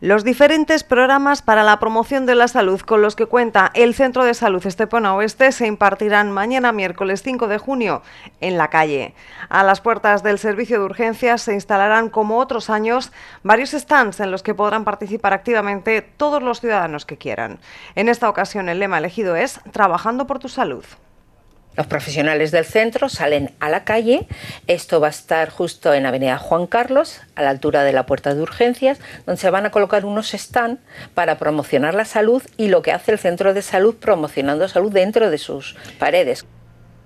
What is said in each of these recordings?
Los diferentes programas para la promoción de la salud con los que cuenta el Centro de Salud Estepona Oeste se impartirán mañana miércoles 5 de junio en la calle. A las puertas del servicio de urgencias se instalarán, como otros años, varios stands en los que podrán participar activamente todos los ciudadanos que quieran. En esta ocasión el lema elegido es Trabajando por tu salud. Los profesionales del centro salen a la calle. Esto va a estar justo en Avenida Juan Carlos, a la altura de la puerta de urgencias, donde se van a colocar unos stands para promocionar la salud y lo que hace el centro de salud promocionando salud dentro de sus paredes.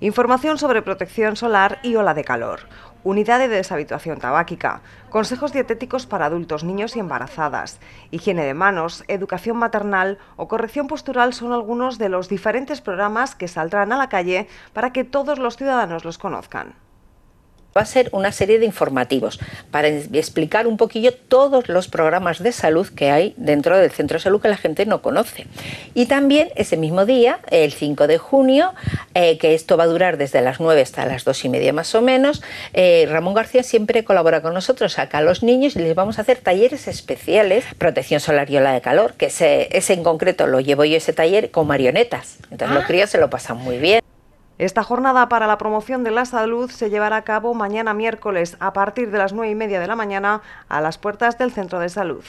Información sobre protección solar y ola de calor. Unidades de deshabituación tabáquica, consejos dietéticos para adultos, niños y embarazadas, higiene de manos, educación maternal o corrección postural son algunos de los diferentes programas que saldrán a la calle para que todos los ciudadanos los conozcan va a ser una serie de informativos para explicar un poquillo todos los programas de salud que hay dentro del centro de salud que la gente no conoce. Y también ese mismo día, el 5 de junio, eh, que esto va a durar desde las 9 hasta las 2 y media más o menos, eh, Ramón García siempre colabora con nosotros, saca a los niños y les vamos a hacer talleres especiales, protección solar y ola de calor, que ese, en concreto lo llevo yo ese taller con marionetas. Entonces los ah. críos se lo pasan muy bien. Esta jornada para la promoción de la salud se llevará a cabo mañana miércoles a partir de las nueve y media de la mañana a las puertas del Centro de Salud.